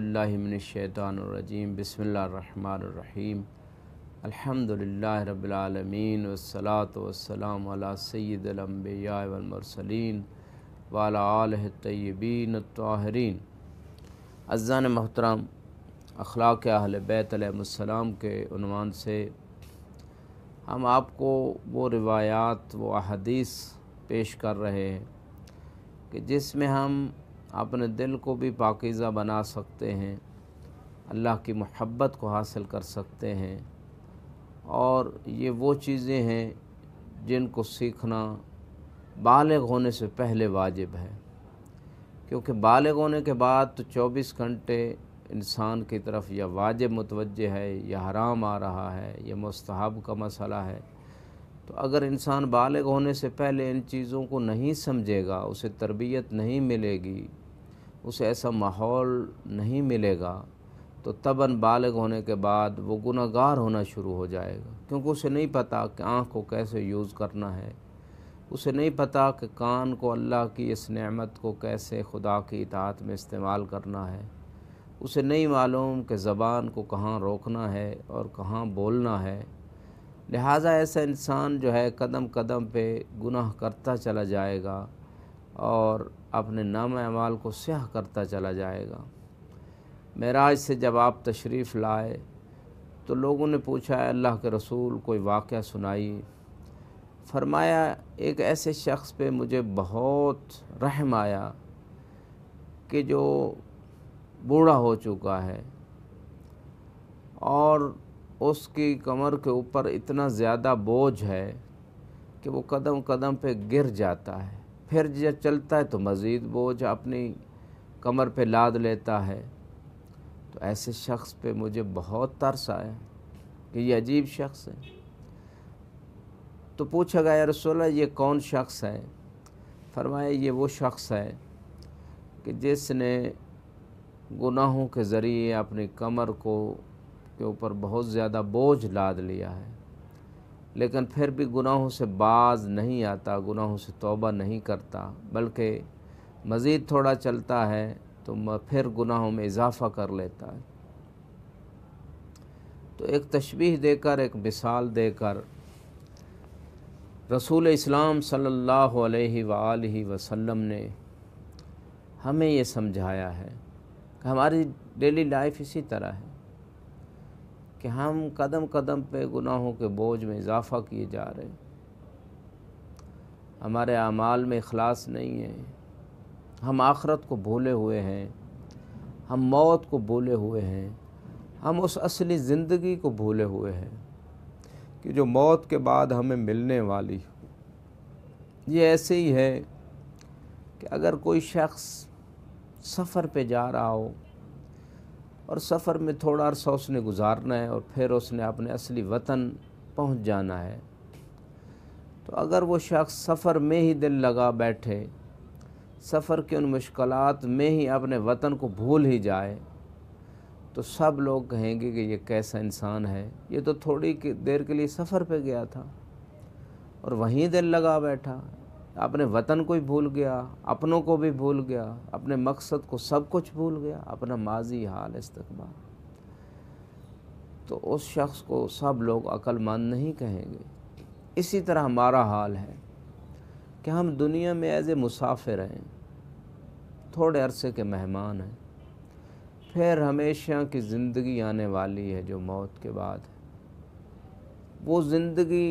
अज़बिल्लिमिनशैतानरजीम बसमीम अल्हम्दुलिल्लाह रब्बिलआलमीन वसलात वसलाम अला सैदलम्बिया वलमरसलीन वाला तय्यबीन ताहरीन अजान मोहतरम अखलाक अहल बैतम के उनवान से हम आपको वो रिवायात व अदीस पेश कर रहे हैं कि जिसमें हम अपने दिल को भी पाकिज़ा बना सकते हैं अल्लाह की मोहब्बत को हासिल कर सकते हैं और ये वो चीज़ें हैं जिनको सीखना बालग होने से पहले वाजिब है क्योंकि बालग होने के बाद तो 24 घंटे इंसान की तरफ यह वाजिब मुतवजह है या हराम आ रहा है या मस्तहब का मसला है तो अगर इंसान बालग होने से पहले इन चीज़ों को नहीं समझेगा उसे तरबियत नहीं मिलेगी उसे ऐसा माहौल नहीं मिलेगा तो तबन बालग होने के बाद वो गुनागार होना शुरू हो जाएगा क्योंकि उसे नहीं पता कि आँख को कैसे यूज़ करना है उसे नहीं पता कि कान को अल्लाह की इस नेमत को कैसे खुदा की इतात में इस्तेमाल करना है उसे नहीं मालूम कि ज़बान को कहाँ रोकना है और कहाँ बोलना है लिहाजा ऐसा इंसान जो है कदम कदम पे गुनाह करता चला जाएगा और अपने नाम अमाल को स्याह करता चला जाएगा महराज से जब आप तशरीफ़ लाए तो लोगों ने पूछा अल्लाह के रसूल कोई वाक़ सुनाई फरमाया एक ऐसे शख्स पे मुझे बहुत रहम आया कि जो बूढ़ा हो चुका है और उसकी कमर के ऊपर इतना ज़्यादा बोझ है कि वो कदम कदम पे गिर जाता है फिर जब चलता है तो मज़ीद बोझ अपनी कमर पे लाद लेता है तो ऐसे शख्स पे मुझे बहुत तरस आया कि ये अजीब शख्स है तो पूछा गया रसोल्ला ये कौन शख्स है फरमाया ये वो शख्स है कि जिसने गुनाहों के ज़रिए अपनी कमर को के ऊपर बहुत ज़्यादा बोझ लाद लिया है लेकिन फिर भी गुनाहों से बाज नहीं आता गुनाहों से तौबा नहीं करता बल्कि मज़ीद थोड़ा चलता है तो फिर गुनाहों में इजाफ़ा कर लेता है तो एक तशबीह देकर एक मिसाल देकर रसूल इस्लाम सल्लल्लाहु अलैहि सल्ला वसल्लम ने हमें ये समझाया है कि हमारी डेली लाइफ इसी तरह है कि हम कदम कदम पे गुनाहों के बोझ में इजाफ़ा किए जा रहे हैं हमारे अमाल में अखलास नहीं है हम आखरत को भूले हुए हैं हम मौत को भूले हुए हैं हम उस असली ज़िंदगी को भूले हुए हैं कि जो मौत के बाद हमें मिलने वाली ये ऐसे ही है कि अगर कोई शख्स सफ़र पे जा रहा हो और सफ़र में थोड़ा अरसा उसने गुजारना है और फिर उसने अपने असली वतन पहुंच जाना है तो अगर वो शख्स सफ़र में ही दिल लगा बैठे सफ़र के उन मुश्किल में ही अपने वतन को भूल ही जाए तो सब लोग कहेंगे कि ये कैसा इंसान है ये तो थोड़ी देर के लिए सफ़र पे गया था और वहीं दिल लगा बैठा अपने वतन को ही भूल गया अपनों को भी भूल गया अपने मकसद को सब कुछ भूल गया अपना माजी हाल इस्तबाल तो उस शख्स को सब लोग अक्लमंद नहीं कहेंगे इसी तरह हमारा हाल है कि हम दुनिया में एज ए मुसाफिर हैं थोड़े अरसे के मेहमान हैं फिर हमेशा की ज़िंदगी आने वाली है जो मौत के बाद है वो ज़िंदगी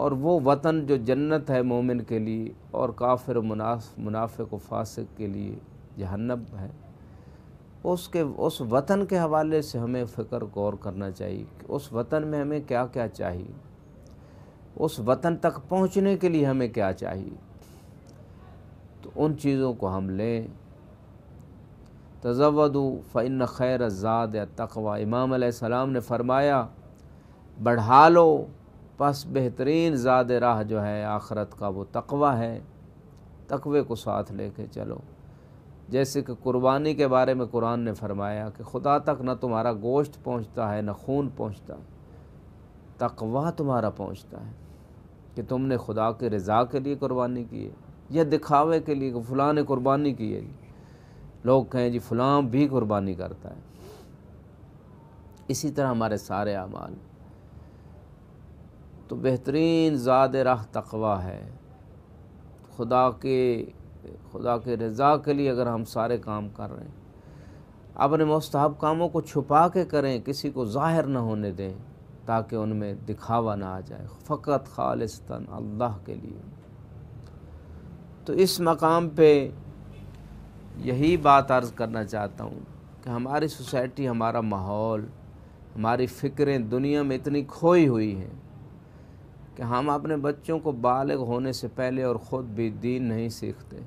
और वो वतन जो जन्नत है मोमिन के लिए और काफिर मुनाफ मुनाफिक फासिक के लिए जहन्नब है उसके उस वतन के हवाले से हमें फ़िक्र गौर करना चाहिए कि उस वतन में हमें क्या क्या चाहिए उस वतन तक पहुंचने के लिए हमें क्या चाहिए तो उन चीज़ों को हम लें तजवदु फ़िन खैर ज़ाद या तकवा इमाम ने फरमाया बढ़ा लो बस बेहतरीन ज़्याद राह जो है आखरत का वो तकवा है तकवे को साथ लेके चलो जैसे कि कुर्बानी के बारे में कुरान ने फरमाया कि खुदा तक न तुम्हारा गोश्त पहुँचता है न खून पहुँचता तकवा तुम्हारा पहुँचता है कि तुमने खुदा के रज़ा के लिए कुर्बानी की है या दिखावे के लिए कि फ़लाँ ने कुर्बानी की है लोग कहें जी फ़लाँ भी कुर्बानी करता है इसी तरह हमारे सारे अमाल तो बेहतरीन ज़ाद राह तकवा है खुदा के खुदा के रज़ा के लिए अगर हम सारे काम कर रहे हैं अपने मस्तहब कामों को छुपा के करें किसी को ज़ाहिर ना होने दें ताकि उनमें दिखावा ना आ जाए फ़कत खालिस्तन अल्लाह के लिए तो इस मकाम पे यही बात अर्ज़ करना चाहता हूँ कि हमारी सोसाइटी हमारा माहौल हमारी फ़िक्रें दुनिया में इतनी खोई हुई हैं कि हम अपने बच्चों को बालग होने से पहले और ख़ुद भी दीन नहीं सीखते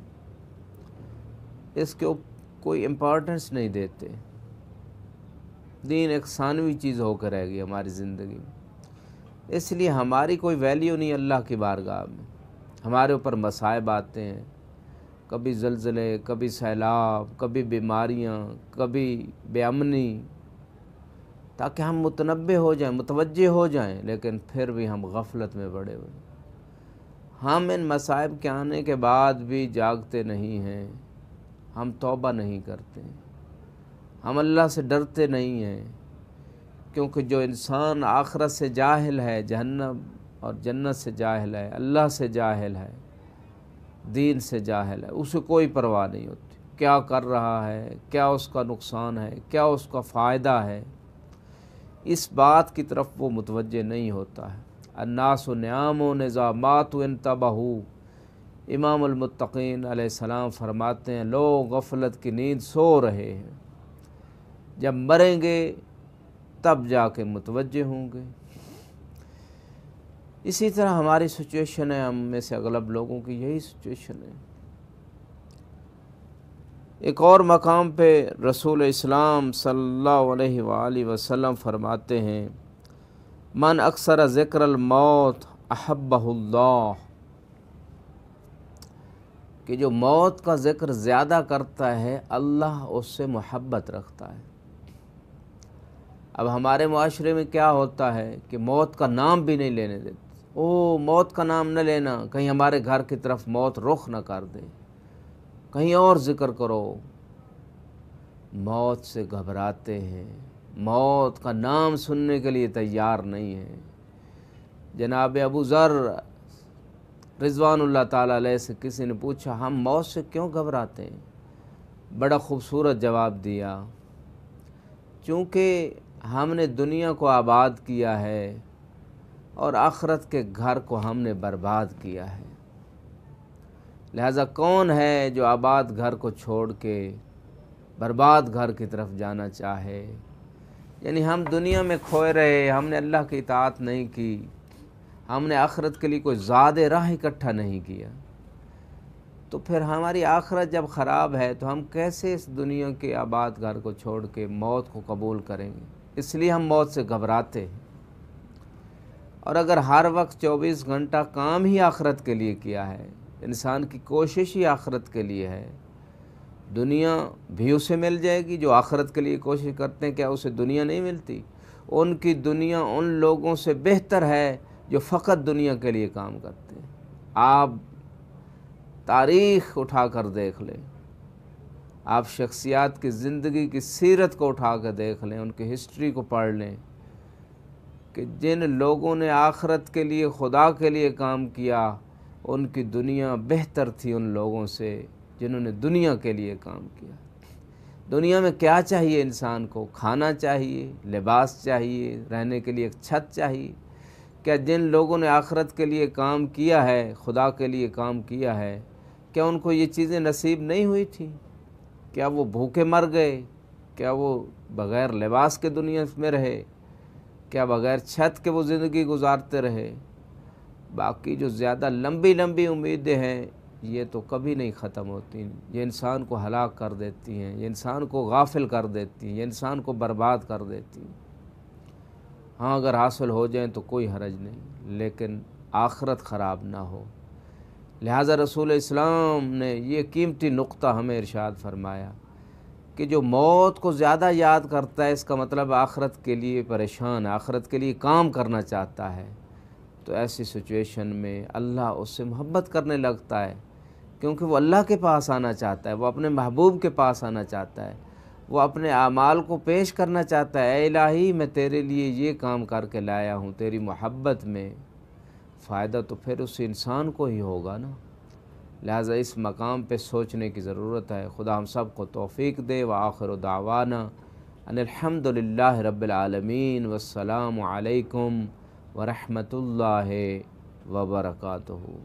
इसके कोई इम्पोर्टेंस नहीं देते दीन एक सानवी चीज़ होकर रह गई हमारी ज़िंदगी में इसलिए हमारी कोई वैल्यू नहीं अल्लाह की बारगाह में हमारे ऊपर मसायब आते हैं कभी जलजले कभी सैलाब कभी बीमारियाँ कभी बेअमनी ताकि हम मुतनबे हो जाएं मुतवजे हो जाएं लेकिन फिर भी हम गफलत में बड़े हुए हम इन मसाइब के आने के बाद भी जागते नहीं हैं हम तौबा नहीं करते हम अल्लाह से डरते नहीं हैं क्योंकि जो इंसान आखरत से जाहिल है जहन्नम और जन्नत से जाहिल है अल्लाह से जाहिल है दीन से जाहिल है उसे कोई परवाह नहीं होती क्या कर रहा है क्या उसका नुकसान है क्या उसका फ़ायदा है इस बात की तरफ वो मुतवजह नहीं होता है अन्नास न्याम निज़ामात वन तबाहू इमामतकीन सलाम फरमाते हैं लोग गफलत की नींद सो रहे हैं जब मरेंगे तब जाके मुतवजह होंगे इसी तरह हमारी सिचुएशन है हम में से अगलब लोगों की यही सिचुएशन है एक और मकाम पे रसूल इस्लाम सल्लल्लाहु अलैहि वसल्लम फरमाते हैं मन अक्सर ज़िक्र मौत अहब्बहुल्लाह कि जो मौत का ज़िक्र ज़्यादा करता है अल्लाह उससे मोहब्बत रखता है अब हमारे माशरे में क्या होता है कि मौत का नाम भी नहीं लेने देते ओ मौत का नाम न लेना कहीं हमारे घर की तरफ मौत रुख न कर दे कहीं और ज़िक्र करो मौत से घबराते हैं मौत का नाम सुनने के लिए तैयार नहीं है जनाब अबू ज़र रिजवानुल्लाह ताला से किसी ने पूछा हम मौत से क्यों घबराते हैं बड़ा खूबसूरत जवाब दिया चूँकि हमने दुनिया को आबाद किया है और आखरत के घर को हमने बर्बाद किया है लिहाजा कौन है जो आबाद घर को छोड़ के बर्बाद घर की तरफ जाना चाहे यानी हम दुनिया में खोए रहे हमने अल्लाह की इतात नहीं की हमने आखरत के लिए कोई ज़्यादा राह इकट्ठा नहीं किया तो फिर हमारी आखरत जब ख़राब है तो हम कैसे इस दुनिया के आबाद घर को छोड़ के मौत को कबूल करेंगे इसलिए हम मौत से घबराते हैं और अगर हर वक्त 24 घंटा काम ही आखरत के लिए किया है इंसान की कोशिश ही आखरत के लिए है दुनिया भी उसे मिल जाएगी जो आखरत के लिए कोशिश करते हैं क्या उसे दुनिया नहीं मिलती उनकी दुनिया उन लोगों से बेहतर है जो फ़कत दुनिया के लिए काम करते हैं आप तारीख उठा कर देख लें आप शख्सियात की ज़िंदगी की सीरत को उठा कर देख लें उनकी हिस्ट्री को पढ़ लें कि जिन लोगों ने आखरत के लिए खुदा के लिए काम किया उनकी दुनिया बेहतर थी उन लोगों से जिन्होंने दुनिया के लिए काम किया दुनिया में क्या चाहिए इंसान को खाना चाहिए लिबास चाहिए रहने के लिए एक छत चाहिए क्या जिन लोगों ने आखरत के लिए काम किया है खुदा के लिए काम किया है क्या उनको ये चीज़ें नसीब नहीं हुई थी क्या वो भूखे मर गए क्या वो बग़ैर लिबास के दुनिया में रहे क्या बग़ैर छत के वो ज़िंदगी गुजारते रहे बाकी जो ज़्यादा लंबी लंबी उम्मीदें हैं ये तो कभी नहीं ख़त्म होती ये इंसान को हलाक कर देती हैं ये इंसान को गाफिल कर देती हैं ये इंसान को बर्बाद कर देती हैं हाँ अगर हासिल हो जाए तो कोई हरज नहीं लेकिन आखरत ख़राब ना हो लिहाजा रसूल इस्लाम ने ये कीमती नुक्ता हमें इरशाद फरमाया कि जो मौत को ज़्यादा याद करता है इसका मतलब आखरत के लिए परेशान आखरत के लिए काम करना चाहता है तो ऐसी सिचुएशन में अल्लाह उससे मोहब्बत करने लगता है क्योंकि वो अल्लाह के पास आना चाहता है वो अपने महबूब के पास आना चाहता है वो अपने अमाल को पेश करना चाहता है इलाही मैं तेरे लिए ये काम करके लाया हूँ तेरी मोहब्बत में फ़ायदा तो फिर उस इंसान को ही होगा ना लिहाजा इस मकाम पे सोचने की ज़रूरत है खुदा हम सब को तोफ़ी दे व आखिर दावाना अनिलहमदिल्ला रबालमीन वसलाम वरहमतुल्लाह वबरकatuहू